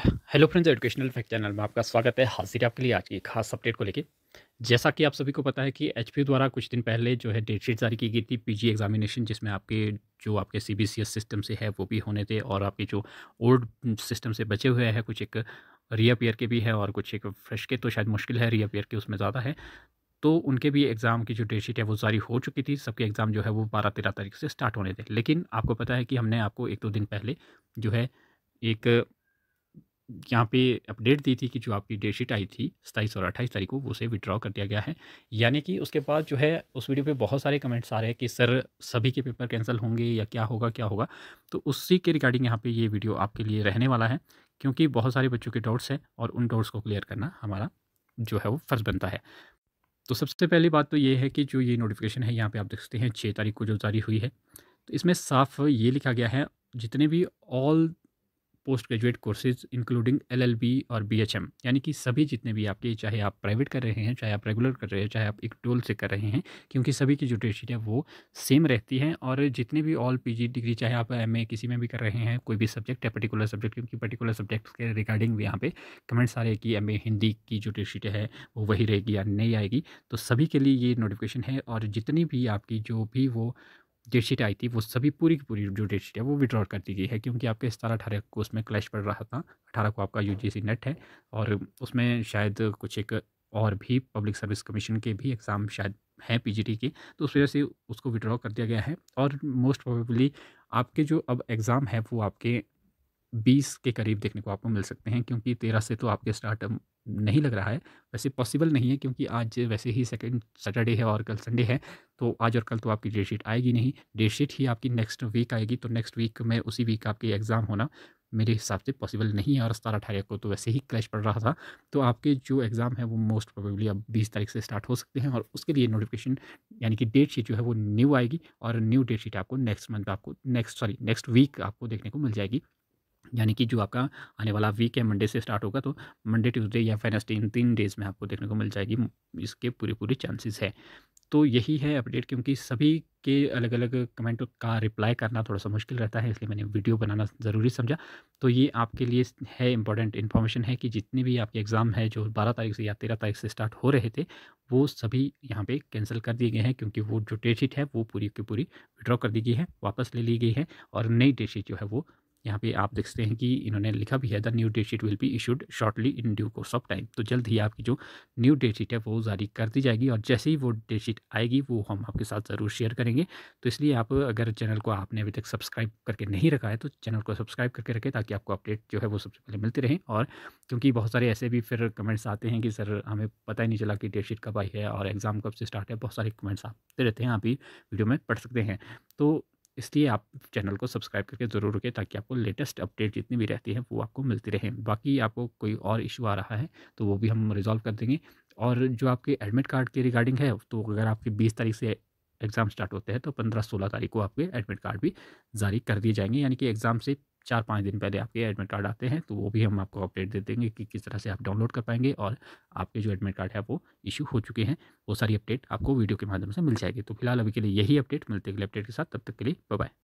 hello friends educational fact channel में आपका स्वागत है हाजिर आपके लिए आज की खास अपडेट को लेके जैसा कि आप सभी को पता है कि एच द्वारा कुछ दिन पहले जो है डेटशीट जारी की गई थी पीजी एग्जामिनेशन जिसमें आपके जो आपके सी बी सिस्टम से है वो भी होने थे और आपके जो ओल्ड सिस्टम से बचे हुए हैं कुछ एक रीअपेयर के भी है और कुछ एक फ्रेश के तो शायद मुश्किल है रीअपेयर के उसमें ज़्यादा है तो उनके भी एग्ज़ाम की जो डेटशीट है वो जारी हो चुकी थी सबके एग्ज़ाम जो है वो बारह तेरह तारीख से स्टार्ट होने थे लेकिन आपको पता है कि हमने आपको एक दो दिन पहले जो है एक यहाँ पे अपडेट दी थी कि जो आपकी डेट शीट आई थी सताईस और अट्ठाईस तारीख को उसे विड्रॉ कर दिया गया है यानी कि उसके बाद जो है उस वीडियो पे बहुत सारे कमेंट्स आ रहे हैं कि सर सभी के पेपर कैंसिल होंगे या क्या होगा क्या होगा तो उसी के रिगार्डिंग यहाँ पे ये वीडियो आपके लिए रहने वाला है क्योंकि बहुत सारे बच्चों के डाउट्स हैं और उन डाउट्स को क्लियर करना हमारा जो है वो फ़र्ज़ बनता है तो सबसे पहली बात तो ये है कि जो ये नोटिफिकेशन है यहाँ पर आप देख सकते हैं छः तारीख को जो जारी हुई है तो इसमें साफ ये लिखा गया है जितने भी all post graduate courses including LLB और बीएचएम यानी कि सभी जितने भी आपके चाहे आप प्राइवेट कर रहे हैं चाहे आप रेगुलर कर रहे हैं चाहे आप एक टोल से कर रहे हैं क्योंकि सभी की जो ड्रेशीट है वो सेम रहती है और जितने भी ऑल पीजी डिग्री चाहे आप एम किसी में भी कर रहे हैं कोई भी सब्जेक्ट है पर्टिकुलर सब्जेक्ट क्योंकि पर्टिकुलर सब्जेक्ट के रिगार्डिंग भी यहाँ पे कमेंट्स आ रहे हैं कि एम हिंदी की जो ड्रेशीट है वो वही रहेगी या नहीं आएगी तो सभी के लिए ये नोटिफिकेशन है और जितनी भी आपकी जो भी वो डेट शीट आई थी वो सभी पूरी की पूरी जो डेट शीट है वो विड्रॉ कर दी गई है क्योंकि आपके सतारह अठारह को उसमें क्लैश पड़ रहा था अठारह को आपका यू नेट है और उसमें शायद कुछ एक और भी पब्लिक सर्विस कमीशन के भी एग्ज़ाम शायद हैं पीजीटी के तो उस वजह से उसको विड्रॉ कर दिया गया है और मोस्ट प्रोबेबली आपके जो अब एग्ज़ाम है वो आपके बीस के करीब देखने को आपको मिल सकते हैं क्योंकि तेरह से तो आपके स्टार्ट नहीं लग रहा है वैसे पॉसिबल नहीं है क्योंकि आज वैसे ही सेकेंड सैटरडे है और कल संडे है तो आज और कल तो आपकी डेट शीट आएगी नहीं डेट शीट ही आपकी नेक्स्ट वीक आएगी तो नेक्स्ट वीक में उसी वीक आपके एग्ज़ाम होना मेरे हिसाब से पॉसिबल नहीं है और सतारह अठारह को तो वैसे ही क्लैश पड़ रहा था तो आपके जो एग्ज़ाम है वो मोस्ट प्रोबेबली अब बीस तारीख से स्टार्ट हो सकते हैं और उसके लिए नोटिफिकेशन यानी कि डेट शीट जो है वो न्यू आएगी और न्यू डेट शीट आपको नेक्स्ट मंथ आपको नेक्स्ट सॉरी नेक्स्ट वीक आपको देखने को मिल जाएगी यानी कि जो आपका आने वाला वीक है मंडे से स्टार्ट होगा तो मंडे ट्यूसडे या वेनसडे इन तीन डेज़ में आपको देखने को मिल जाएगी इसके पूरे पूरे चांसेस है तो यही है अपडेट क्योंकि सभी के अलग अलग कमेंट का रिप्लाई करना थोड़ा सा मुश्किल रहता है इसलिए मैंने वीडियो बनाना ज़रूरी समझा तो ये आपके लिए है इंपॉर्टेंट इन्फॉर्मेशन है कि जितने भी आपके एग्ज़ाम है जो 12 तारीख से या 13 तारीख से स्टार्ट हो रहे थे वो सभी यहाँ पे कैंसिल कर दिए गए हैं क्योंकि वो जो डेट शीट है वो पूरी की पूरी विड्रॉ कर दी गई है वापस ले ली गई है और नई डेट शीट जो है वो यहाँ पे आप देखते हैं कि इन्होंने लिखा भी है the new date sheet will be issued shortly in due course of time तो जल्द ही आपकी जो न्यू डेट शीट है वो जारी कर दी जाएगी और जैसे ही वो डेट शीट आएगी वो हम आपके साथ ज़रूर शेयर करेंगे तो इसलिए आप अगर चैनल को आपने अभी तक सब्सक्राइब करके नहीं रखा है तो चैनल को सब्सक्राइब करके रखें ताकि आपको अपडेट जो है वो सबसे पहले मिलते रहें और क्योंकि बहुत सारे ऐसे भी फिर कमेंट्स आते हैं कि सर हमें पता ही नहीं चला कि डेट शीट कब आई है और एग्ज़ाम कब से स्टार्ट है बहुत सारे कमेंट्स आते रहते हैं आप ही वीडियो में पढ़ सकते हैं तो इसलिए आप चैनल को सब्सक्राइब करके ज़रूर रुके ताकि आपको लेटेस्ट अपडेट जितनी भी रहती है वो आपको मिलती रहे बाकी आपको कोई और इशू आ रहा है तो वो भी हम रिजॉल्व कर देंगे और जो आपके एडमिट कार्ड के रिगार्डिंग है तो अगर आपके बीस तारीख से एग्ज़ाम स्टार्ट होते हैं तो पंद्रह सोलह तारीख को आपके एडमिट कार्ड भी जारी कर दिए जाएंगे यानी कि एग्ज़ाम से चार पाँच दिन पहले आपके एडमिट कार्ड आते हैं तो वो भी हम आपको अपडेट दे देंगे कि किस तरह से आप डाउनलोड कर पाएंगे और आपके जो एडमिट कार्ड है वो इशू हो चुके हैं वो सारी अपडेट आपको वीडियो के माध्यम से मिल जाएगी तो फिलहाल अभी के लिए यही अपडेट मिलते अगले अपडेट के साथ तब तक के लिए बाय